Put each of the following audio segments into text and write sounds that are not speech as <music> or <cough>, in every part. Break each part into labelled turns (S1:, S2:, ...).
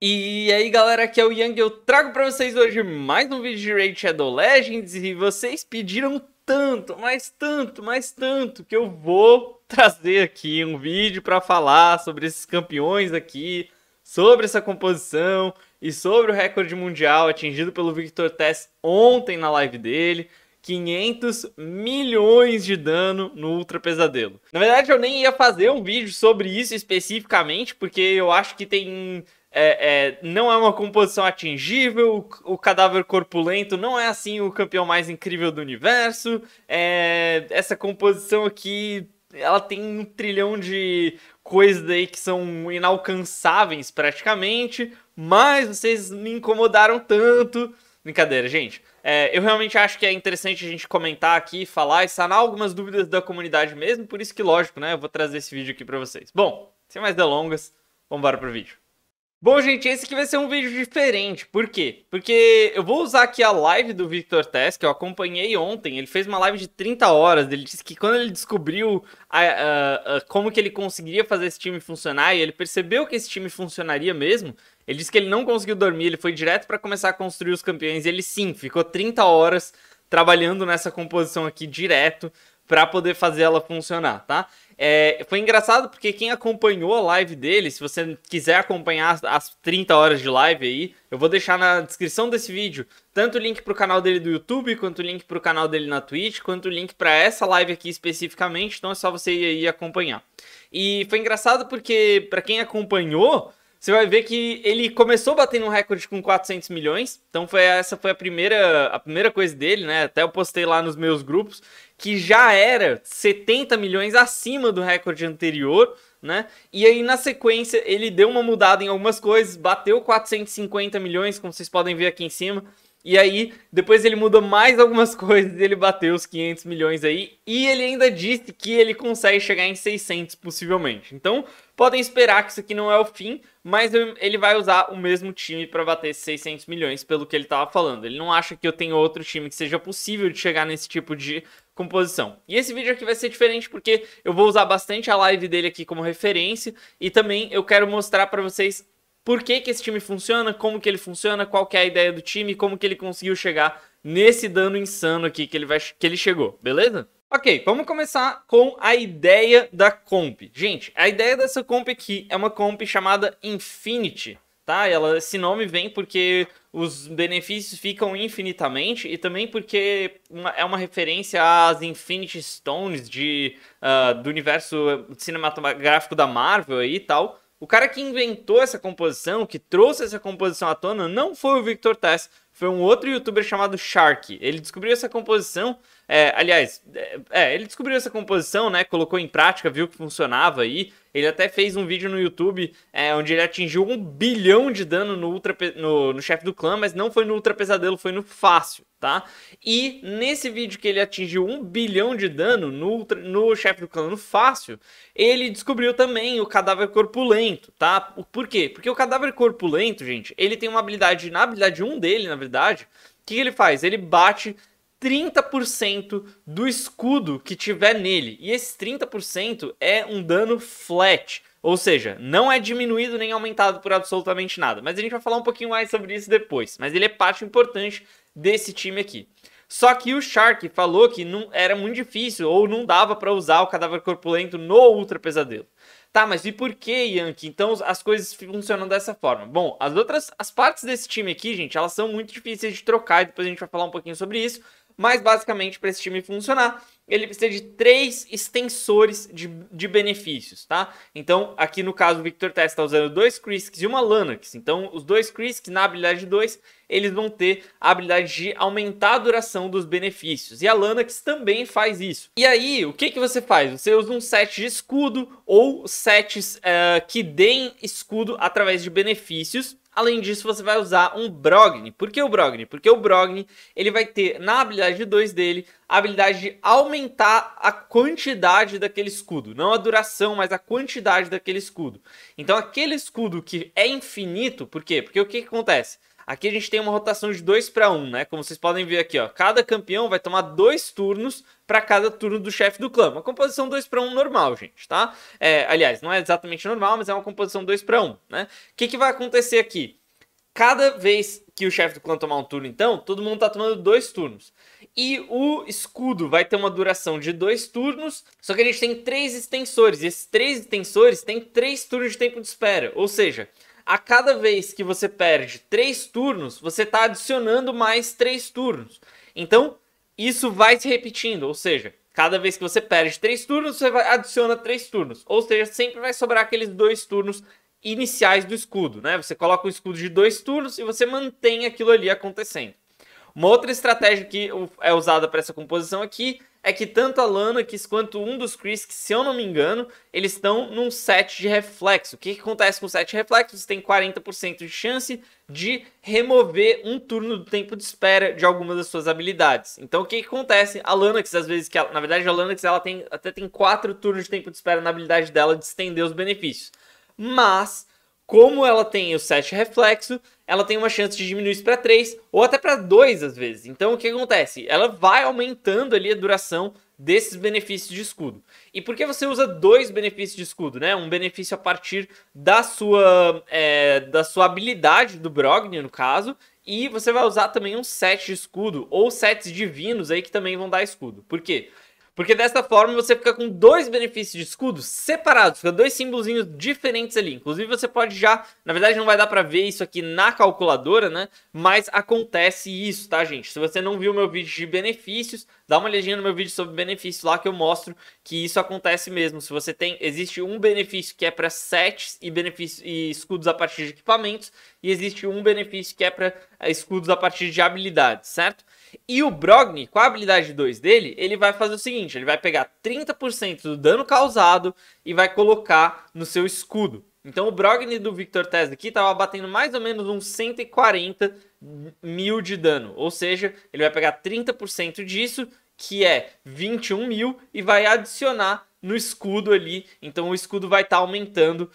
S1: E aí galera, aqui é o Yang, eu trago para vocês hoje mais um vídeo de Raid Shadow Legends e vocês pediram tanto, mas tanto, mas tanto que eu vou trazer aqui um vídeo para falar sobre esses campeões aqui, sobre essa composição e sobre o recorde mundial atingido pelo Victor Tess ontem na live dele. 500 milhões de dano no Ultra Pesadelo. Na verdade, eu nem ia fazer um vídeo sobre isso especificamente, porque eu acho que tem é, é, não é uma composição atingível, o, o, cadáver corpulento não é assim o campeão mais incrível do universo. É, essa composição aqui, ela tem um trilhão de coisas aí que são inalcançáveis praticamente, mas vocês me incomodaram tanto. Brincadeira, gente. É, eu realmente acho que é interessante a gente comentar aqui, falar e sanar algumas dúvidas da comunidade mesmo, por isso que, lógico, né, eu vou trazer esse vídeo aqui para vocês. Bom, sem mais delongas, vamos embora pro vídeo. Bom, gente, esse aqui vai ser um vídeo diferente. Por quê? Porque eu vou usar aqui a live do Victor Tess, que eu acompanhei ontem. Ele fez uma live de 30 horas. Ele disse que quando ele descobriu a, a, a, como que ele conseguiria fazer esse time funcionar, e ele percebeu que esse time funcionaria mesmo, ele disse que ele não conseguiu dormir, ele foi direto para começar a construir os campeões. E ele sim, ficou 30 horas trabalhando nessa composição aqui direto para poder fazer ela funcionar, tá? É, foi engraçado porque quem acompanhou a live dele, se você quiser acompanhar as, 30 horas de live aí, eu vou deixar na descrição desse vídeo tanto o link pro canal dele do YouTube, quanto o link pro canal dele na Twitch, quanto o link para essa live aqui especificamente, então é só você ir aí acompanhar. E foi engraçado porque para quem acompanhou, você vai ver que ele começou batendo um recorde com 400 milhões. Então foi essa foi a primeira, a primeira coisa dele, né? Até eu postei lá nos meus grupos que já era 70 milhões acima do recorde anterior, né? E aí na sequência ele deu uma mudada em algumas coisas, bateu 450 milhões, como vocês podem ver aqui em cima. E aí, depois ele mudou mais algumas <laughs> coisas, ele bateu os 500 milhões aí, e ele ainda disse que ele consegue chegar em 600 possivelmente. Então, podem esperar que isso aqui não é o fim, mas ele vai usar o mesmo time para bater 600 milhões, pelo que ele estava falando. Ele não acha que eu tenho outro time que seja possível de chegar nesse tipo de composição. E esse vídeo aqui vai ser diferente porque eu vou usar bastante a live dele aqui como referência e também eu quero mostrar para vocês por que, que esse time funciona, como que ele funciona, qual que é a ideia do time, como que ele conseguiu chegar nesse dano insano aqui que ele, vai, que ele chegou, beleza? Ok, vamos começar com a ideia da comp. Gente, a ideia dessa comp aqui é uma comp chamada Infinity, tá? Ela, esse nome vem porque os benefícios ficam infinitamente e também porque uma, é uma referência às Infinity Stones de, uh, do universo cinematográfico da Marvel e tal. O cara que inventou essa composição, que trouxe essa composição à tona, não foi o Victor Tess, foi um outro youtuber chamado Shark. Ele descobriu essa composição, é, aliás, é, é, ele descobriu essa composição, né? Colocou em prática, viu que funcionava aí. Ele até fez um vídeo no YouTube é, onde ele atingiu um bilhão de dano no, ultra, no, no chefe do clã, mas não foi no Ultra Pesadelo, foi no Fácil, tá? E nesse vídeo que ele atingiu um bilhão de dano no, no chefe do clã no Fácil, ele descobriu também o Cadáver Corpulento, tá? Por quê? Porque o Cadáver Corpulento, gente, ele tem uma habilidade, na habilidade 1 dele, na o que ele faz? Ele bate 30% do escudo que tiver nele. E esse 30% é um dano flat. Ou seja, não é diminuído nem aumentado por absolutamente nada. Mas a gente vai falar um pouquinho mais sobre isso depois. Mas ele é parte importante desse time aqui. Só que o Shark falou que não era muito difícil ou não dava para usar o cadáver corpulento no Ultra Pesadelo. Tá, mas e por que, Yankee? Então as coisas funcionam dessa forma. Bom, as outras as partes desse time aqui, gente, elas são muito difíceis de trocar e depois a gente vai falar um pouquinho sobre isso. Mas basicamente, para esse time funcionar, ele precisa de três extensores de, de benefícios, tá? Então, aqui no caso, o Victor Test está usando dois Crisks e uma Lanax. Então, os dois Crisks, na habilidade 2, eles vão ter a habilidade de aumentar a duração dos benefícios. E a Lanax também faz isso. E aí, o que, que você faz? Você usa um set de escudo ou sets uh, que deem escudo através de benefícios Além disso, você vai usar um Brogni. Por que o Brogni? Porque o Brogni ele vai ter na habilidade 2 dele a habilidade de aumentar a quantidade daquele escudo, não a duração, mas a quantidade daquele escudo. Então, aquele escudo que é infinito, por quê? Porque o que, que acontece? Aqui a gente tem uma rotação de 2 para 1, né? Como vocês podem ver aqui, ó. Cada campeão vai tomar dois turnos para cada turno do chefe do clã. Uma composição 2 para 1 normal, gente, tá? É, aliás, não é exatamente normal, mas é uma composição 2 para 1, né? O que, que vai acontecer aqui? Cada vez que o chefe do clã tomar um turno, então, todo mundo tá tomando dois turnos. E o escudo vai ter uma duração de dois turnos, só que a gente tem três extensores. E esses três extensores têm três turnos de tempo de espera. Ou seja, a cada vez que você perde três turnos, você está adicionando mais três turnos. Então, isso vai se repetindo, ou seja, cada vez que você perde três turnos, você vai, adiciona três turnos. Ou seja, sempre vai sobrar aqueles dois turnos iniciais do escudo, né? Você coloca um escudo de dois turnos e você mantém aquilo ali acontecendo. Uma outra estratégia que é usada para essa composição aqui é é que tanto a Lana quanto um dos que, se eu não me engano, eles estão num set de reflexo. O que, que acontece com o set de reflexo? Você tem 40% de chance de remover um turno do tempo de espera de algumas das suas habilidades. Então o que, que acontece? A Lanax, às vezes, que ela, na verdade a Lanax ela tem, até tem 4 turnos de tempo de espera na habilidade dela de estender os benefícios. Mas como ela tem o set reflexo, ela tem uma chance de diminuir isso para 3 ou até para 2 às vezes. Então o que acontece? Ela vai aumentando ali a duração desses benefícios de escudo. E por que você usa dois benefícios de escudo, né? Um benefício a partir da sua é, da sua habilidade do Brogni, no caso, e você vai usar também um set de escudo ou sets divinos aí que também vão dar escudo. Por quê? Porque dessa forma você fica com dois benefícios de escudo separados, fica dois símbolos diferentes ali. Inclusive você pode já, na verdade não vai dar para ver isso aqui na calculadora, né? Mas acontece isso, tá, gente? Se você não viu meu vídeo de benefícios, dá uma olhadinha no meu vídeo sobre benefícios lá que eu mostro que isso acontece mesmo. Se você tem, existe um benefício que é para sets e benefícios e escudos a partir de equipamentos e existe um benefício que é para é, escudos a partir de habilidades, certo? E o Brogni, com a habilidade 2 dele, ele vai fazer o seguinte: ele vai pegar 30% do dano causado e vai colocar no seu escudo. Então o Brogni do Victor Tesla aqui estava batendo mais ou menos uns 140 mil de dano. Ou seja, ele vai pegar 30% disso, que é 21 mil, e vai adicionar no escudo ali. Então o escudo vai estar tá aumentando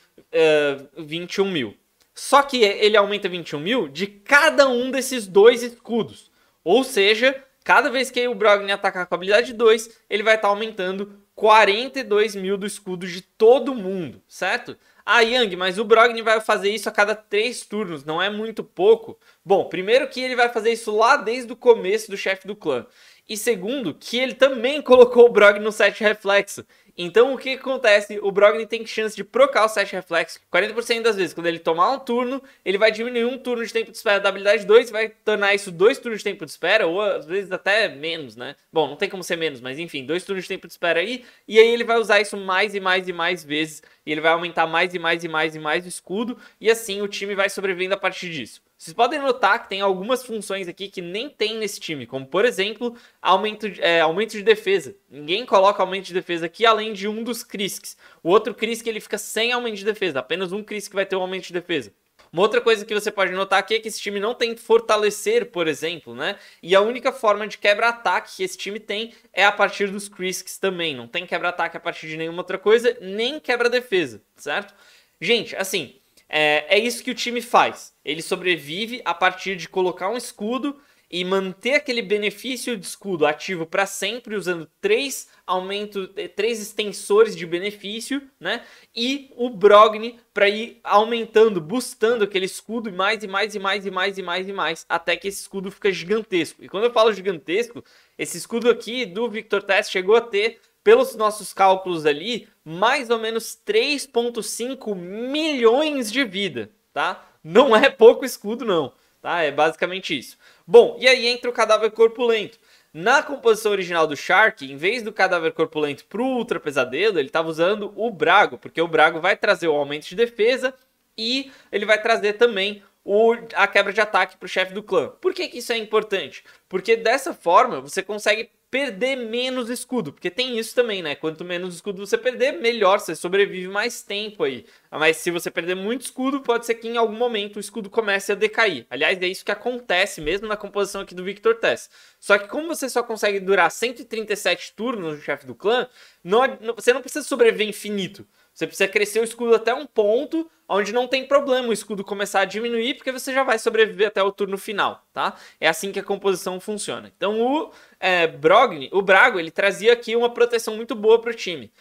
S1: uh, 21 mil. Só que ele aumenta 21 mil de cada um desses dois escudos. Ou seja, cada vez que o Brogni atacar com a habilidade 2, ele vai estar tá aumentando 42 mil do escudo de todo mundo, certo? Ah, Yang, mas o Brogni vai fazer isso a cada 3 turnos, não é muito pouco? Bom, primeiro que ele vai fazer isso lá desde o começo do chefe do clã. E segundo, que ele também <laughs> colocou o Brog no set reflexo. Então o que, acontece? O Brogni tem chance de procar o set reflex 40% das vezes. Quando ele tomar um turno, ele vai diminuir um turno de tempo de espera da habilidade 2 vai tornar isso dois turnos de tempo de espera, ou às vezes até menos, né? Bom, não tem como ser menos, mas enfim, dois turnos de tempo de espera aí. E aí ele vai usar isso mais e mais e mais vezes. E ele vai aumentar mais e mais e mais e mais o escudo. E assim o time vai sobrevivendo a partir disso. Vocês podem notar que tem algumas funções aqui que nem tem nesse time, como por exemplo, aumento de, é, aumento de defesa. Ninguém coloca aumento de defesa aqui além de um dos Crisks. O outro Crisk ele fica sem aumento de defesa, apenas um Crisk vai ter um aumento de defesa. Uma outra coisa que você pode notar aqui é que esse time não tem fortalecer, por exemplo, né? E a única forma de quebra-ataque que esse time tem é a partir dos Crisks também. Não tem quebra-ataque a partir de nenhuma outra coisa, nem quebra-defesa, certo? Gente, assim, é, é isso que o time faz. Ele sobrevive a partir de colocar um escudo e manter aquele benefício de escudo ativo para sempre, usando três aumento, eh, três extensores de benefício, né? E o Brogni para ir aumentando, boostando aquele escudo mais e mais e mais e mais e mais e mais, até que esse escudo fica gigantesco. E quando eu falo gigantesco, esse escudo aqui do Victor Tess chegou a ter pelos nossos cálculos ali, mais ou menos 3,5 milhões de vida, tá? Não é pouco escudo, não, tá? É basicamente isso. Bom, e aí entra o cadáver corpulento. Na composição original do Shark, em vez do cadáver corpulento pro Ultra Pesadelo, ele estava usando o Brago, porque o Brago vai trazer o aumento de defesa e ele vai trazer também o, a quebra de ataque pro chefe do clã. Por que, que isso é importante? Porque dessa forma você consegue perder menos escudo, porque tem isso também, né? Quanto menos escudo você perder, melhor, você sobrevive mais tempo aí. Mas se você perder muito escudo, pode ser que em algum momento o escudo comece a decair. Aliás, é isso que acontece mesmo na composição aqui do Victor Tess. Só que como você só consegue durar 137 turnos no chefe do clã, não, é, você não precisa sobreviver infinito. Você precisa crescer o escudo até um ponto onde não tem problema o escudo começar a diminuir, porque você já vai sobreviver até o turno final, tá? É assim que a composição funciona. Então o é, Brogni, o Brago, ele trazia aqui uma proteção muito boa para o time.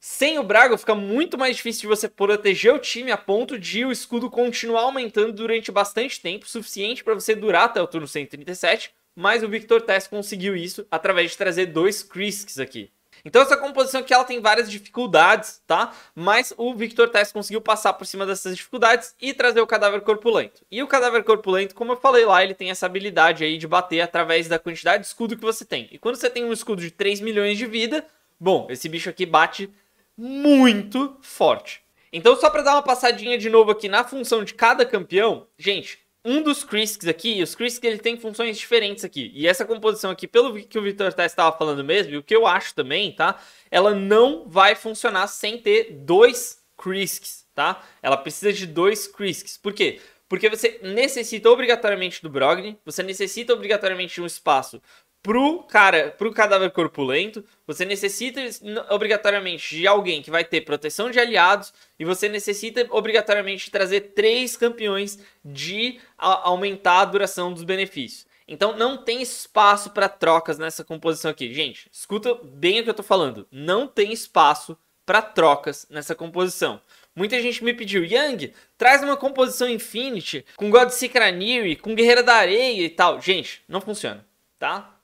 S1: Sem o Brago, fica muito mais difícil de você proteger o time a ponto de o escudo continuar aumentando durante bastante tempo, suficiente para você durar até o turno 137, mas o Victor Tess conseguiu isso através de trazer dois Crisks aqui. Então essa é composição aqui ela tem várias dificuldades, tá? Mas o Victor Tess conseguiu passar por cima dessas dificuldades e trazer o cadáver corpulento. E o cadáver corpulento, como eu falei lá, ele tem essa habilidade aí de bater através da quantidade de escudo que você tem. E quando você tem um escudo de 3 milhões de vida, bom, esse bicho aqui bate muito forte. Então, só para dar uma passadinha de novo aqui na função de cada campeão, gente, um dos Crisks aqui, os Crisks ele tem funções diferentes aqui. E essa composição aqui, pelo que o Vitor Tá estava falando mesmo, e o que eu acho também, tá? Ela não vai funcionar sem ter dois Crisks, tá? Ela precisa de dois Crisks. Por quê? Porque você necessita obrigatoriamente do Brogni, você necessita obrigatoriamente de um espaço pro cara, pro cadáver corpulento, você necessita obrigatoriamente de alguém que vai ter proteção de aliados e você necessita obrigatoriamente trazer três campeões de aumentar a duração dos benefícios. Então não tem espaço para trocas nessa composição aqui. Gente, escuta bem o que eu tô falando. Não tem espaço para trocas nessa composição. Muita gente me pediu, Yang, traz uma composição Infinity com God Secret e com Guerreira da Areia e tal. Gente, não funciona, tá?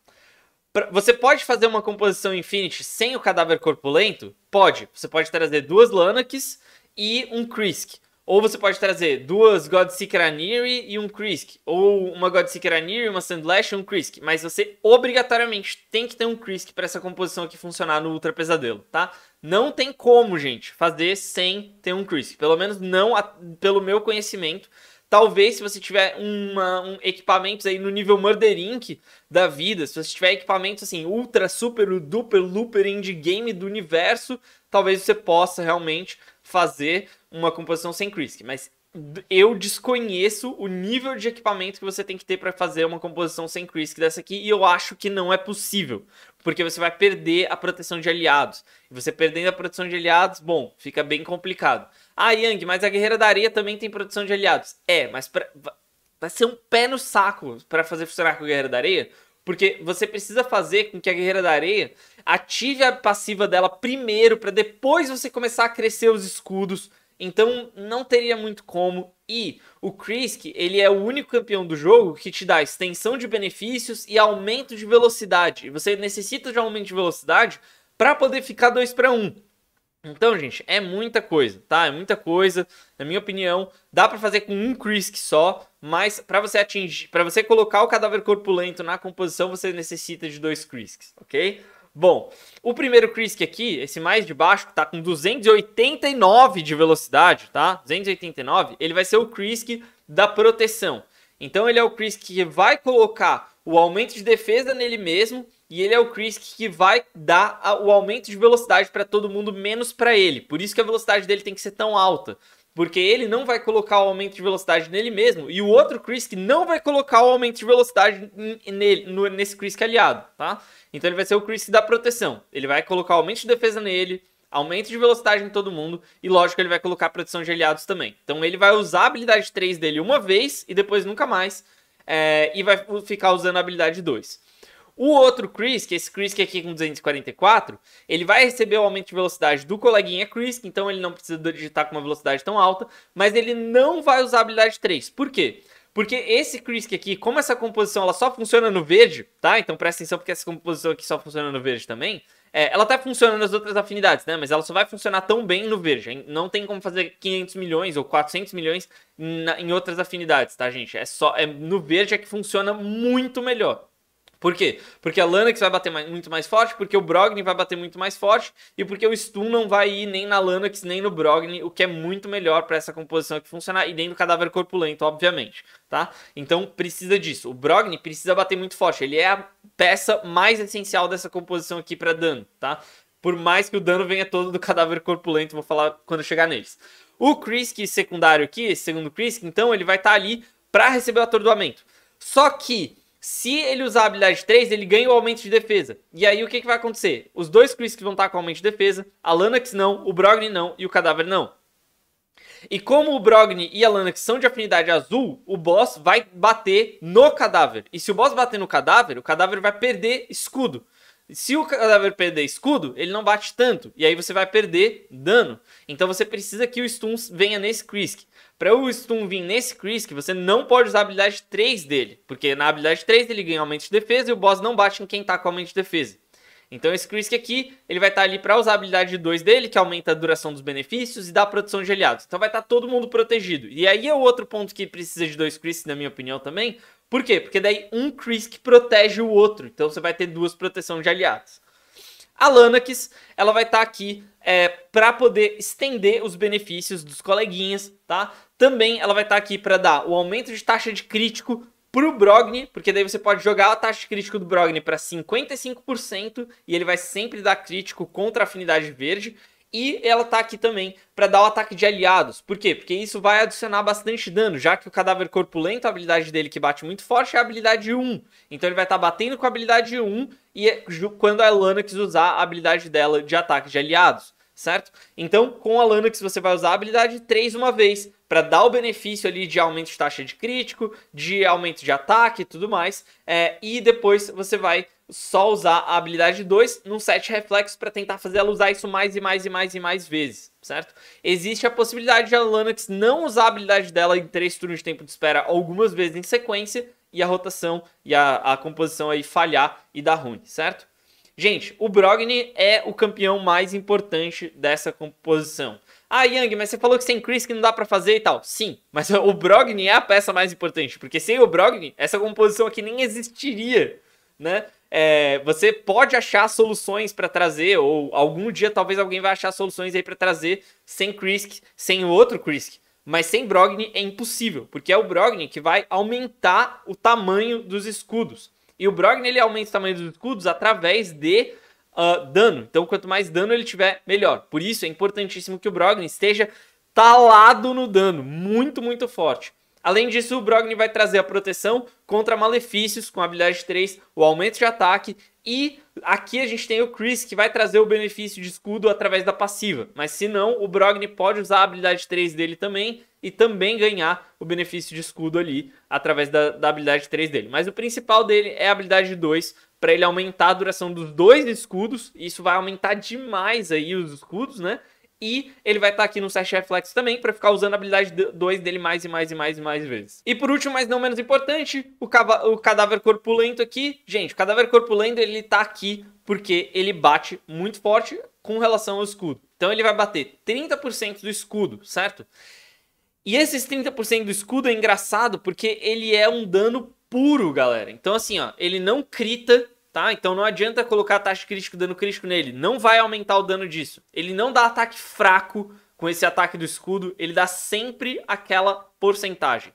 S1: Você pode fazer uma composição Infinity sem o cadáver corpulento? Pode. Você pode trazer duas Lanaks e um Krisk. Ou você pode trazer duas Godseeker Aniri e um Krisk. Ou uma Godseeker Aniri, uma Sandlash e um Krisk. Mas você obrigatoriamente tem que ter um Krisk para essa composição aqui funcionar no Ultra Pesadelo, tá? Não tem como, gente, fazer sem ter um Krisk. Pelo menos não a... pelo meu conhecimento. Talvez se você tiver uma, um equipamentos aí no nível Murder Inc. da vida, se você tiver equipamento assim, ultra, super, duper, looper indie game do universo, talvez você possa realmente fazer uma composição sem Krisk. Mas eu desconheço o nível de equipamento que você tem que ter para fazer uma composição sem Crisk dessa aqui, e eu acho que não é possível, porque você vai perder a proteção de aliados. E você perdendo a proteção de aliados, bom, fica bem complicado. Ah, Yang, mas a Guerreira da Areia também tem proteção de aliados. É, mas pra... vai ser um pé no saco para fazer funcionar com a Guerreira da Areia, porque você precisa fazer com que a Guerreira da Areia ative a passiva dela primeiro, para depois você começar a crescer os escudos então não teria muito como. E o Krisk, ele é o único campeão do jogo que te dá extensão de benefícios e aumento de velocidade. Você necessita de aumento de velocidade para poder ficar 2 para 1. Então, gente, é muita coisa, tá? É muita coisa, na minha opinião. Dá para fazer com um Krisk só, mas para você atingir, para você colocar o cadáver corpulento na composição, você necessita de dois Krisks, ok? Bom, o primeiro Krisk aqui, esse mais de baixo, que tá com 289 de velocidade, tá? 289, ele vai ser o Krisk da proteção. Então ele é o Krisk que vai colocar o aumento de defesa nele mesmo e ele é o Krisk que vai dar o aumento de velocidade para todo mundo menos para ele. Por isso que a velocidade dele tem que ser tão alta, porque ele não vai colocar o aumento de velocidade nele mesmo e o outro Krisk não vai colocar o aumento de velocidade nele, nesse Krisk aliado, tá? Então ele vai ser o Chris da proteção. Ele vai colocar aumento de defesa nele, aumento de velocidade em todo mundo e, lógico, ele vai colocar proteção de aliados também. Então ele vai usar a habilidade 3 dele uma vez e depois nunca mais é, e vai ficar usando a habilidade 2. O outro Chris, que é esse Chris que é aqui com 244, ele vai receber o aumento de velocidade do coleguinha Chris, então ele não precisa digitar com uma velocidade tão alta, mas ele não vai usar a habilidade 3. Por quê? Porque esse Crisk aqui, como essa composição ela só funciona no verde, tá? Então presta atenção porque essa composição aqui só funciona no verde também. É, ela tá funcionando nas outras afinidades, né? Mas ela só vai funcionar tão bem no verde. Não tem como fazer 500 milhões ou 400 milhões na, em outras afinidades, tá, gente? É só é, no verde é que funciona muito melhor. Por quê? Porque a Lanax vai bater mais, muito mais forte, porque o Brogni vai bater muito mais forte e porque o Stun não vai ir nem na Lanax nem no Brogni, o que é muito melhor para essa composição aqui funcionar e nem no Cadáver Corpulento, obviamente, tá? Então precisa disso. O Brogni precisa bater muito forte, ele é a peça mais essencial dessa composição aqui para dano, tá? Por mais que o dano venha todo do Cadáver Corpulento, vou falar quando chegar neles. O Krisk secundário aqui, esse segundo Krisk, então ele vai estar tá ali para receber o atordoamento. Só que se ele usar a habilidade 3, ele ganha o aumento de defesa. E aí o que, que vai acontecer? Os dois Chris que vão estar com aumento de defesa, a Lanax não, o Brogni não e o Cadáver não. E como o Brogni e a Lanax são de afinidade azul, o boss vai bater no cadáver. E se o boss bater no cadáver, o cadáver vai perder escudo. Se o cadáver perder escudo, ele não bate tanto. E aí você vai perder dano. Então você precisa que o stun venha nesse Crisk. Para o Stun vir nesse Crisk, você não pode usar a habilidade 3 dele, porque na habilidade 3 ele ganha aumento de defesa e o boss não bate em quem tá com aumento de defesa. Então esse Krisk aqui, ele vai estar tá ali para usar a habilidade 2 dele, que aumenta a duração dos benefícios e dá proteção de aliados. Então vai estar tá todo mundo protegido. E aí é o outro ponto que precisa de dois Krisk, na minha opinião também. Por quê? Porque daí um Krisk protege o outro. Então você vai ter duas proteções de aliados. A Lanax, ela vai estar tá aqui é, para poder estender os benefícios dos coleguinhas, tá? Também ela vai estar tá aqui para dar o aumento de taxa de crítico pro Brogni, porque daí você pode jogar a taxa de crítico do Brogni para 55% e ele vai sempre dar crítico contra a afinidade verde. E ela tá aqui também para dar o ataque de aliados. Por quê? Porque isso vai adicionar bastante dano, já que o cadáver corpulento, é a habilidade dele que bate muito forte é a habilidade 1. Então ele vai estar tá batendo com a habilidade 1 e é quando a Lanax usar a habilidade dela de ataque de aliados, certo? Então com a Lanax você vai usar a habilidade 3 uma vez para dar o benefício ali de aumento de taxa de crítico, de aumento de ataque e tudo mais. É, e depois você vai só usar a habilidade 2 num set reflexo para tentar fazer ela usar isso mais e mais e mais e mais vezes, certo? Existe a possibilidade de a Lanux não usar a habilidade dela em 3 turnos de tempo de espera algumas vezes em sequência e a rotação e a, a composição aí falhar e dar ruim, certo? Gente, o Brogni é o campeão mais importante dessa composição. Ah, Yang, mas você falou que sem Chris que não dá para fazer e tal. Sim, mas o Brogni é a peça mais importante, porque sem o Brogni, essa composição aqui nem existiria, né? É, você pode achar soluções para trazer, ou algum dia talvez alguém vai achar soluções aí para trazer sem Krisk, sem outro Crisk. Mas sem Brogni é impossível, porque é o Brogni que vai aumentar o tamanho dos escudos. E o Brogni ele aumenta o tamanho dos escudos através de uh, dano. Então, quanto mais dano ele tiver, melhor. Por isso é importantíssimo que o Brogni esteja talado no dano, muito, muito forte. Além disso, o Brogni vai trazer a proteção contra malefícios com a habilidade 3, o aumento de ataque e aqui a gente tem o Chris que vai trazer o benefício de escudo através da passiva. Mas se não, o Brogni pode usar a habilidade 3 dele também e também ganhar o benefício de escudo ali através da, da habilidade 3 dele. Mas o principal dele é a habilidade 2 para ele aumentar a duração dos dois escudos. E isso vai aumentar demais aí os escudos, né? E ele vai estar tá aqui no Sash Reflex também para ficar usando a habilidade 2 dele mais e mais e mais e mais vezes. E por último, mas não menos importante, o, o cadáver corpulento aqui. Gente, o cadáver corpulento ele tá aqui porque ele bate muito forte com relação ao escudo. Então ele vai bater 30% do escudo, certo? E esses 30% do escudo é engraçado porque ele é um dano puro, galera. Então assim, ó, ele não crita tá? Então não adianta colocar taxa crítico, dano crítico nele. Não vai aumentar o dano disso. Ele não dá ataque fraco com esse ataque do escudo, ele dá sempre aquela porcentagem.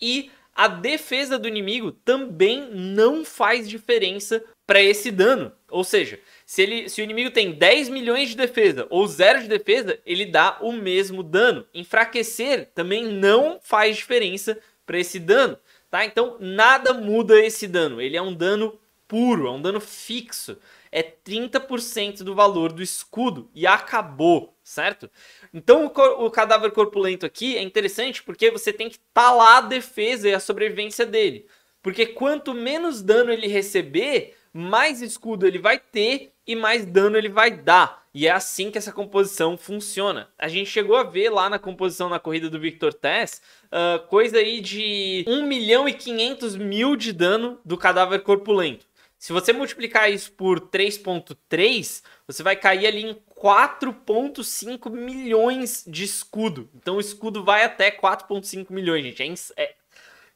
S1: E a defesa do inimigo também não faz diferença para esse dano. Ou seja, se, ele, se o inimigo tem 10 milhões de defesa ou 0 de defesa, ele dá o mesmo dano. Enfraquecer também não faz diferença para esse dano. Tá? Então nada muda esse dano. Ele é um dano puro, é um dano fixo. É 30% do valor do escudo e acabou, certo? Então o, o, cadáver corpulento aqui é interessante porque você tem que talar tá a defesa e a sobrevivência dele. Porque quanto menos dano ele receber, mais escudo ele vai ter e mais dano ele vai dar. E é assim que essa composição funciona. A gente chegou a ver lá na composição na corrida do Victor Tess, uh, coisa aí de 1 milhão e 500 mil de dano do cadáver corpulento. Se você multiplicar isso por 3.3, você vai cair ali em 4.5 milhões de escudo. Então o escudo vai até 4.5 milhões, gente. É, ins... é...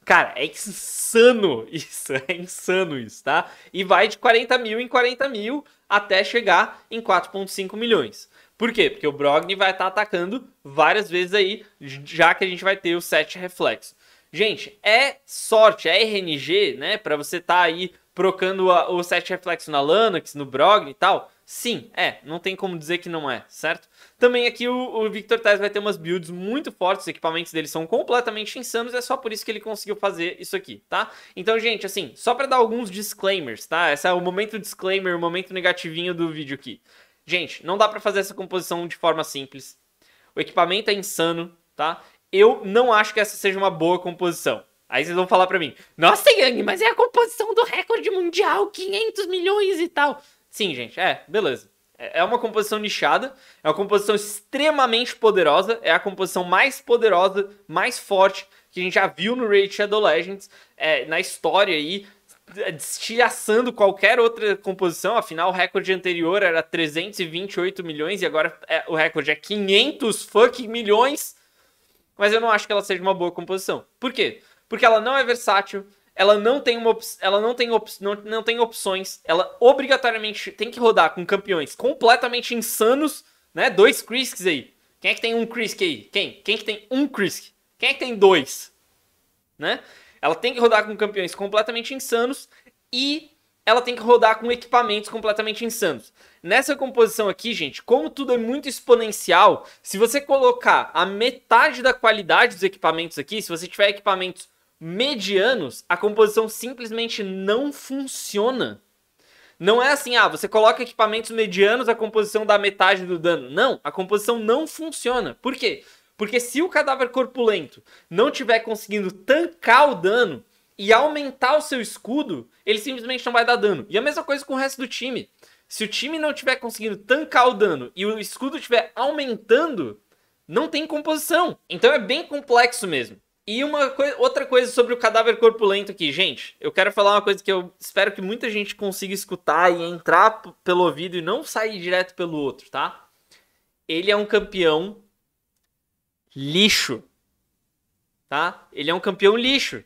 S1: Cara, é insano <laughs> isso. É insano isso, tá? E vai de 40 mil em 40 mil até chegar em 4.5 milhões. Por quê? Porque o Brogni vai estar tá atacando várias vezes aí, já que a gente vai ter o 7 reflexo. Gente, é sorte, é RNG, né? Para você estar tá aí procando a, o set reflexo na Lanox, no Brogni e tal? Sim, é, não tem como dizer que não é, certo? Também aqui o, o Victor Tais vai ter umas builds muito fortes, os equipamentos dele são completamente insanos, é só por isso que ele conseguiu fazer isso aqui, tá? Então, gente, assim, só para dar alguns disclaimers, tá? Esse é o momento disclaimer, o momento negativinho do vídeo aqui. Gente, não dá para fazer essa composição de forma simples. O equipamento é insano, tá? Eu não acho que essa seja uma boa composição. Aí vocês vão falar para mim, nossa, Yang, mas é a composição do recorde mundial, 500 milhões e tal. Sim, gente, é, beleza. É, é uma composição nichada, é uma composição extremamente poderosa, é a composição mais poderosa, mais forte que a gente já viu no Raid Shadow Legends, é, na história aí, destilaçando qualquer outra composição, afinal o recorde anterior era 328 milhões e agora é, o recorde é 500 fucking milhões, mas eu não acho que ela seja uma boa composição. Por quê? porque ela não é versátil, ela não tem uma ela não tem, op não, não tem opções, ela obrigatoriamente tem que rodar com campeões completamente insanos, né? Dois Crisks aí. Quem é que tem um Crisk aí? Quem? Quem é que tem um Crisk? Quem é que tem dois? Né? Ela tem que rodar com campeões completamente insanos e ela tem que rodar com equipamentos completamente insanos. Nessa composição aqui, gente, como tudo é muito exponencial, se você colocar a metade da qualidade dos equipamentos aqui, se você tiver equipamentos medianos, a composição simplesmente não funciona. Não é assim, ah, você coloca equipamentos medianos, a composição dá metade do dano. Não, a composição não funciona. Por quê? Porque se o cadáver corpulento não tiver conseguindo tancar o dano e aumentar o seu escudo, ele simplesmente não vai dar dano. E a mesma coisa com o resto do time. Se o time não tiver conseguindo tancar o dano e o escudo estiver aumentando, não tem composição. Então é bem complexo mesmo. E uma coi outra coisa sobre o cadáver corpulento aqui, gente. Eu quero falar uma coisa que eu espero que muita gente consiga escutar e entrar pelo ouvido e não sair direto pelo outro, tá? Ele é um campeão lixo. Tá? Ele é um campeão lixo.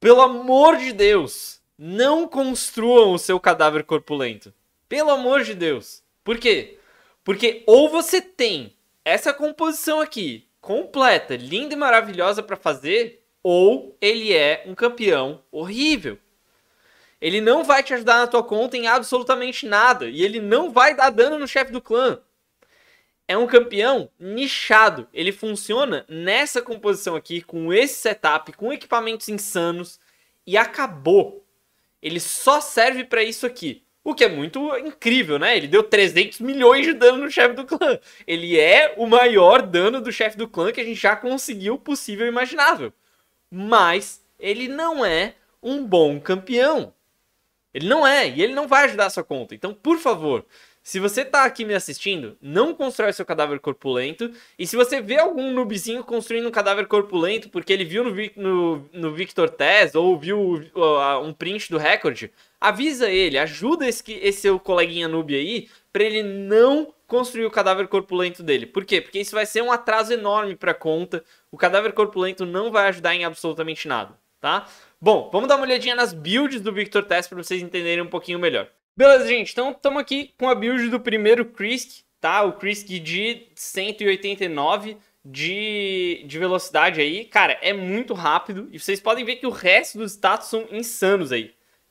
S1: Pelo amor de Deus, não construam o seu cadáver corpulento. Pelo amor de Deus. Por quê? Porque ou você tem essa composição aqui completa, linda e maravilhosa para fazer, ou ele é um campeão horrível. Ele não vai te ajudar na tua conta em absolutamente nada e ele não vai dar dano no chefe do clã. É um campeão nichado. Ele funciona nessa composição aqui, com esse setup, com equipamentos insanos e acabou. Ele só serve para isso aqui. O que é muito incrível, né? Ele deu 300 milhões de dano no chefe do clã. Ele é o maior dano do chefe do clã que a gente já conseguiu possível e imaginável. Mas ele não é um bom campeão. Ele não é, e ele não vai ajudar a sua conta. Então, por favor, se você tá aqui me assistindo, não constrói seu cadáver corpulento. E se você vê algum noobzinho construindo um cadáver corpulento porque ele viu no, no, no Victor Tess ou viu uh, um print do recorde, avisa ele, ajuda esse, esse seu coleguinha noob aí para ele não construir o cadáver corpulento dele. Por quê? Porque isso vai ser um atraso enorme para a conta. O cadáver corpulento não vai ajudar em absolutamente nada, tá? Bom, vamos dar uma olhadinha nas builds do Victor Test para vocês entenderem um pouquinho melhor. Beleza, gente, então estamos aqui com a build do primeiro Krisk, tá? O Krisk de 189 de, de velocidade aí. Cara, é muito rápido e vocês podem ver que o resto dos status são insanos aí.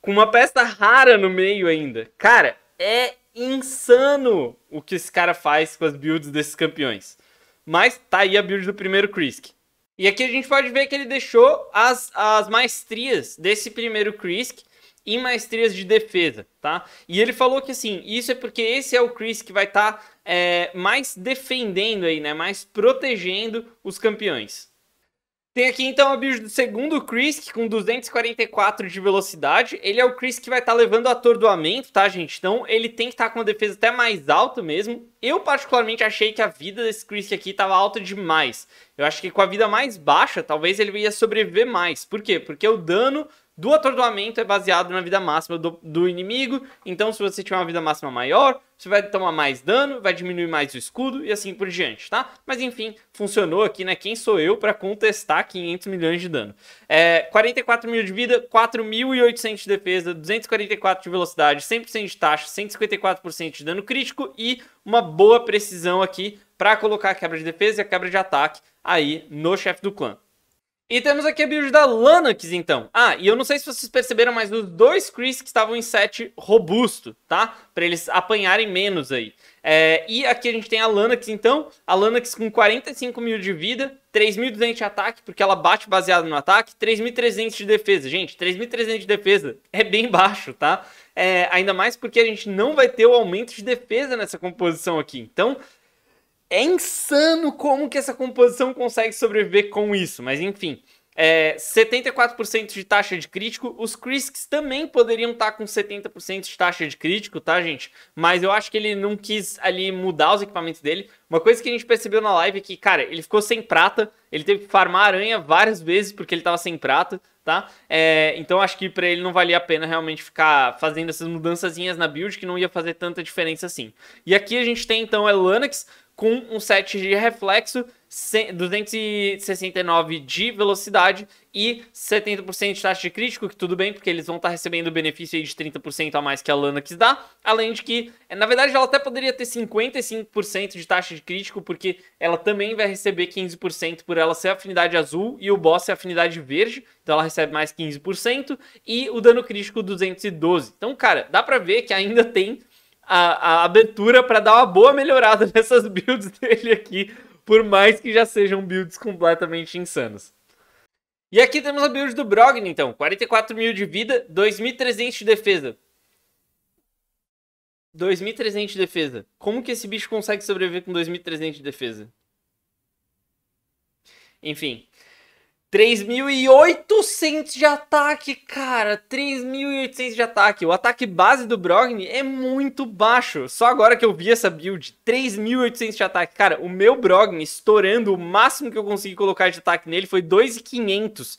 S1: com uma peça rara no meio ainda. Cara, é insano o que esse cara faz com as builds desses campeões. Mas tá aí a build do primeiro Krisk. E aqui a gente pode ver que ele deixou as, as maestrias desse primeiro Krisk em maestrias de defesa, tá? E ele falou que assim, isso é porque esse é o Chris que vai estar tá, é, mais defendendo aí, né? Mais protegendo os campeões. Tem aqui então a build do segundo Chris, com 244 de velocidade. Ele é o Chris que vai estar tá levando atordoamento, tá, gente? Então ele tem que estar tá com uma defesa até mais alta mesmo. Eu particularmente achei que a vida desse Chris aqui estava alta demais. Eu acho que com a vida mais baixa, talvez ele ia sobreviver mais. Por quê? Porque o dano do atordoamento é baseado na vida máxima do, do inimigo. Então, se você tiver uma vida máxima maior, você vai tomar mais dano, vai diminuir mais o escudo e assim por diante, tá? Mas enfim, funcionou aqui, né? Quem sou eu para contestar 500 milhões de dano? É, 44 mil de vida, 4.800 de defesa, 244 de velocidade, 100% de taxa, 154% de dano crítico e uma boa precisão aqui para colocar a quebra de defesa e a quebra de ataque aí no chefe do clã. E temos aqui a build da Lanax, então. Ah, e eu não sei se vocês perceberam, mas os dois Chris que estavam em set robusto, tá? Pra eles apanharem menos aí. É, e aqui a gente tem a Lanax, então. A Lanax com 45 mil de vida, 3.200 de ataque, porque ela bate baseado no ataque, 3.300 de defesa. Gente, 3.300 de defesa <laughs> é bem baixo, tá? É, ainda mais porque a gente não vai ter o aumento de defesa nessa composição aqui. Então, é insano como que essa composição consegue sobreviver com isso, mas enfim. É, 74% de taxa de crítico. Os Crisks também poderiam estar tá com 70% de taxa de crítico, tá, gente? Mas eu acho que ele não quis ali mudar os equipamentos dele. Uma coisa que a gente percebeu na live é que, cara, ele ficou sem prata. Ele teve que farmar aranha várias vezes porque ele tava sem prata, tá? É, então acho que para ele não valia a pena realmente ficar fazendo essas mudançazinhas na build que não ia fazer tanta diferença assim. E aqui a gente tem então Elanax é com um set de reflexo, 269 de velocidade e 70% de taxa de crítico, que tudo bem, porque eles vão estar tá recebendo o benefício de 30% a mais que a Lana quis dar. Além de que, eh, na verdade, ela até poderia ter 55% de taxa de crítico, porque ela também vai receber 15% por ela ser afinidade azul e o boss é afinidade verde, então ela recebe mais 15%, e o dano crítico 212. Então, cara, dá pra ver que ainda tem a, a abertura para dar uma boa melhorada <laughs> nessas builds dele aqui, por mais que já sejam builds completamente insanos. E aqui temos a build do Brogni, então. 44 mil de vida, 2.300 de defesa. 2.300 de defesa. Como que esse bicho consegue sobreviver com 2.300 de defesa? Enfim. 3.800 de ataque, cara. 3.800 de ataque. O ataque base do Brogni é muito baixo. Só agora que eu vi essa build. 3.800 de ataque. Cara, o meu Brogni estourando, o máximo que eu consegui colocar de ataque nele foi 2.500.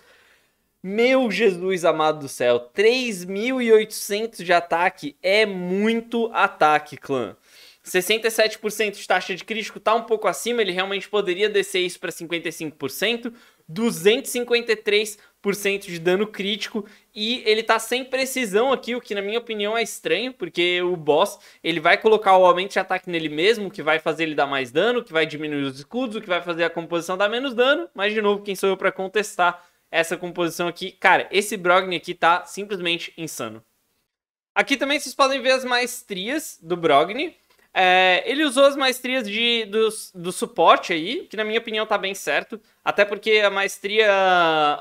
S1: Meu Jesus amado do céu. 3.800 de ataque é muito ataque, clã. 67% de taxa de crítico tá um pouco acima, ele realmente poderia descer isso para 55%, 253% de dano crítico e ele tá sem precisão aqui, o que na minha opinião é estranho, porque o boss, ele vai colocar o aumento de ataque nele mesmo, que vai fazer ele dar mais dano, que vai diminuir os escudos, o que vai fazer a composição dar menos dano, mas de novo, quem sou eu para contestar essa composição aqui? Cara, esse Brogni aqui tá simplesmente insano. Aqui também vocês podem ver as maestrias do Brogni, é, ele usou as maestrias de, do, do suporte aí, que na minha opinião tá bem certo. Até porque a maestria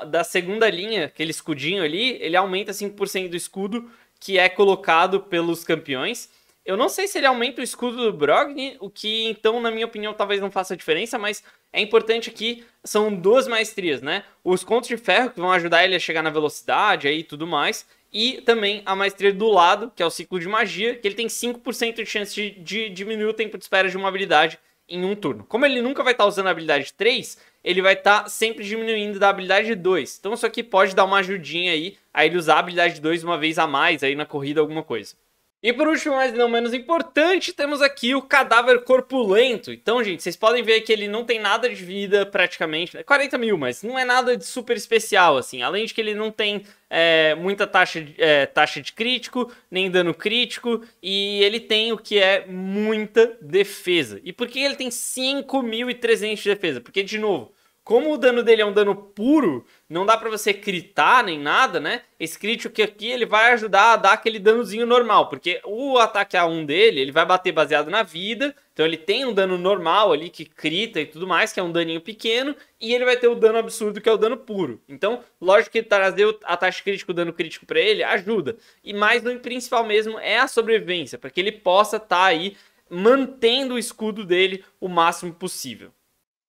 S1: da segunda linha, aquele escudinho ali, ele aumenta 5% do escudo que é colocado pelos campeões. Eu não sei se ele aumenta o escudo do Brogni, o que então, na minha opinião, talvez não faça diferença, mas é importante aqui, são duas maestrias, né? Os contos de ferro que vão ajudar ele a chegar na velocidade aí e tudo mais, e também a maestria do lado, que é o ciclo de magia, que ele tem 5% de chance de, de, diminuir o tempo de espera de uma habilidade em um turno. Como ele nunca vai estar tá usando a habilidade 3, ele vai estar tá sempre diminuindo da habilidade 2. Então isso aqui pode dar uma ajudinha aí a ele usar a habilidade 2 uma vez a mais aí na corrida, alguma coisa. E por último, mas não menos importante, temos aqui o cadáver corpulento. Então, gente, vocês podem ver que ele não tem nada de vida praticamente. 40 é mil, mas não é nada de super especial, assim. Além de que ele não tem é, muita taxa de, é, taxa de crítico, nem dano crítico. E ele tem o que é muita defesa. E por que ele tem 5.300 de defesa? Porque, de novo, como o dano dele é um dano puro, não dá para você critar nem nada, né? Esse crítico aqui ele vai ajudar a dar aquele danozinho normal, porque o ataque A1 dele, ele vai bater baseado na vida, então ele tem um dano normal ali que crita e tudo mais, que é um daninho pequeno, e ele vai ter o dano absurdo que é o dano puro. Então, lógico que trazer a taxa crítica, o dano crítico para ele ajuda. E mais no principal mesmo é a sobrevivência, para que ele possa estar tá aí mantendo o escudo dele o máximo possível.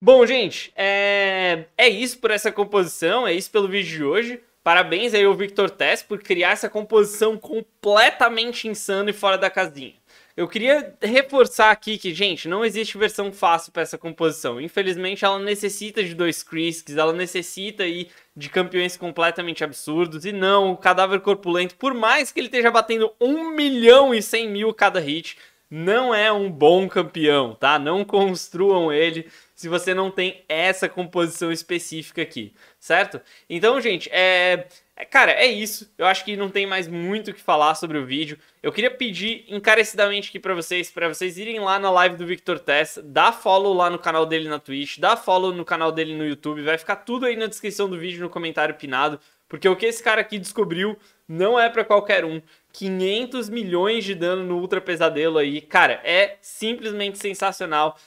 S1: Bom, gente, é... é isso por essa composição, é isso pelo vídeo de hoje. Parabéns aí ao Victor Tess por criar essa composição completamente insana e fora da casinha. Eu queria reforçar aqui que, gente, não existe versão fácil para essa composição. Infelizmente, ela necessita de dois Crisks, ela necessita aí de campeões completamente absurdos. E não, o Cadáver Corpulento, por mais que ele esteja batendo 1 milhão e 100 mil cada hit, não é um bom campeão, tá? Não construam ele se você não tem essa composição específica aqui, certo? Então, gente, é, é. Cara, é isso. Eu acho que não tem mais muito o que falar sobre o vídeo. Eu queria pedir encarecidamente aqui para vocês, para vocês irem lá na live do Victor Tessa, dá follow lá no canal dele na Twitch, dá follow no canal dele no YouTube, vai ficar tudo aí na descrição do vídeo, no comentário pinado, porque o que esse cara aqui descobriu não é para qualquer um. 500 milhões de dano no Ultra Pesadelo aí, cara, é simplesmente sensacional.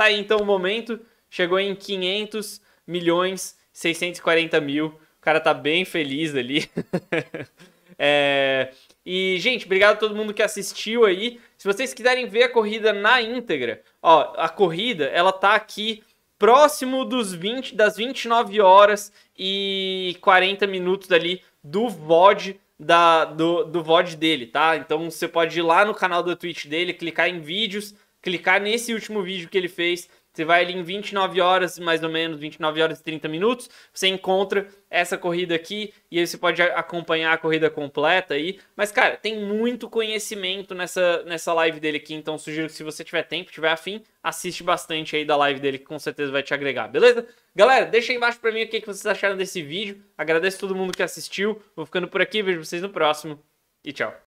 S1: Tá aí então o momento, chegou em 500 milhões 640 mil. O cara tá bem feliz ali. <laughs> é... E, gente, obrigado a todo mundo que assistiu aí. Se vocês quiserem ver a corrida na íntegra, ó, a corrida, ela tá aqui próximo dos 20, das 29 horas e 40 minutos ali do VOD da, do, do VOD dele, tá? Então você pode ir lá no canal da Twitch dele, clicar em vídeos, clicar nesse último vídeo que ele fez. Você vai ali em 29 horas, mais ou menos, 29 horas e 30 minutos. Você encontra essa corrida aqui e aí você pode acompanhar a corrida completa aí. Mas, cara, tem muito conhecimento nessa, nessa live dele aqui. Então, sugiro que se você tiver tempo, tiver afim, assiste bastante aí da live dele, que com certeza vai te agregar, beleza? Galera, deixa aí embaixo pra mim o que vocês acharam desse vídeo. Agradeço todo mundo que assistiu. Vou ficando por aqui, vejo vocês no próximo e tchau.